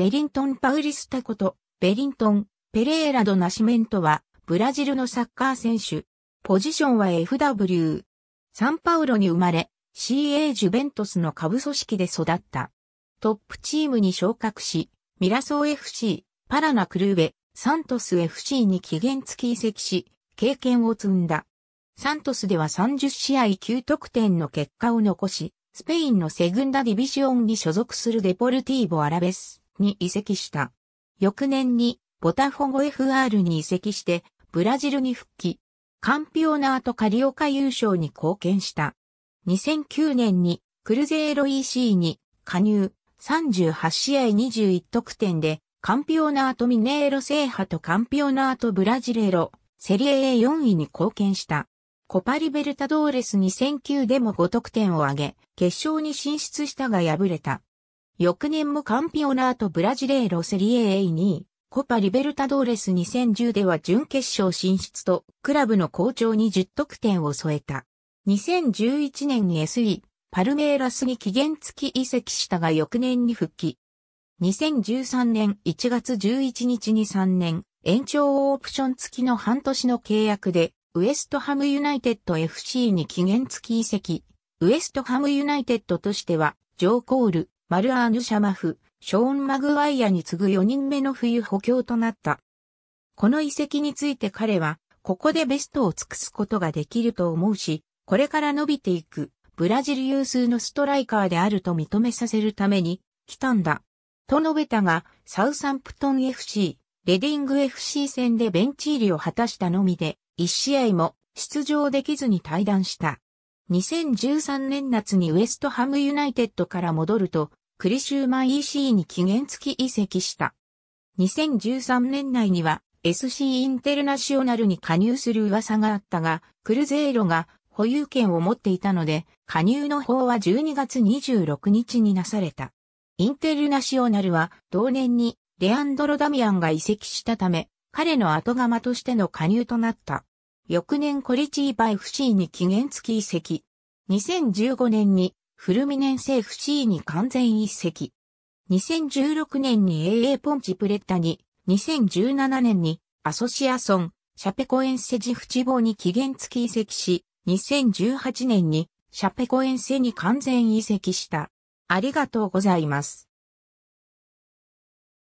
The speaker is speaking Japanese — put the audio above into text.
ベリントン・パウリスタこと、ベリントン、ペレーラド・ナシメントは、ブラジルのサッカー選手。ポジションは FW。サンパウロに生まれ、CA ジュベントスの下部組織で育った。トップチームに昇格し、ミラソー FC、パラナクルーベ、サントス FC に期限付き移籍し、経験を積んだ。サントスでは30試合9得点の結果を残し、スペインのセグンダディビジオンに所属するデポルティーボ・アラベスに移籍した。翌年にボタフォゴ FR に移籍して、ブラジルに復帰。カンピオナートカリオカ優勝に貢献した。2009年にクルゼーロ EC に加入38試合21得点でカンピオナートミネーロ制覇とカンピオナートブラジレロセリエ A4 位に貢献した。コパリベルタドーレス2009でも5得点を挙げ決勝に進出したが敗れた。翌年もカンピオナートブラジレーロセリエ A2 コパリベルタドーレス2010では準決勝進出と、クラブの好調に10得点を添えた。2011年に SE、パルメーラスに期限付き移籍したが翌年に復帰。2013年1月11日に3年、延長オプション付きの半年の契約で、ウエストハムユナイテッド FC に期限付き移籍。ウエストハムユナイテッドとしては、ジョー・コール、マルアーヌ・シャマフ、ショーン・マグワイアに次ぐ4人目の冬補強となった。この遺跡について彼は、ここでベストを尽くすことができると思うし、これから伸びていく、ブラジル有数のストライカーであると認めさせるために、来たんだ。と述べたが、サウサンプトン FC、レディング FC 戦でベンチ入りを果たしたのみで、1試合も出場できずに退団した。2013年夏にウエストハムユナイテッドから戻ると、クリシューマン EC に期限付き移籍した。2013年内には SC インテルナショナルに加入する噂があったが、クルゼーロが保有権を持っていたので、加入の方は12月26日になされた。インテルナショナルは同年にレアンドロ・ダミアンが移籍したため、彼の後釜としての加入となった。翌年コリチーバ FC に期限付き移籍。2015年にフルミネンセ FC に完全一席。2016年に AA ポンチプレッタに、2017年にアソシアソン、シャペコエンセジフチボに期限付き移籍し、2018年にシャペコエンセに完全移籍した。ありがとうございます。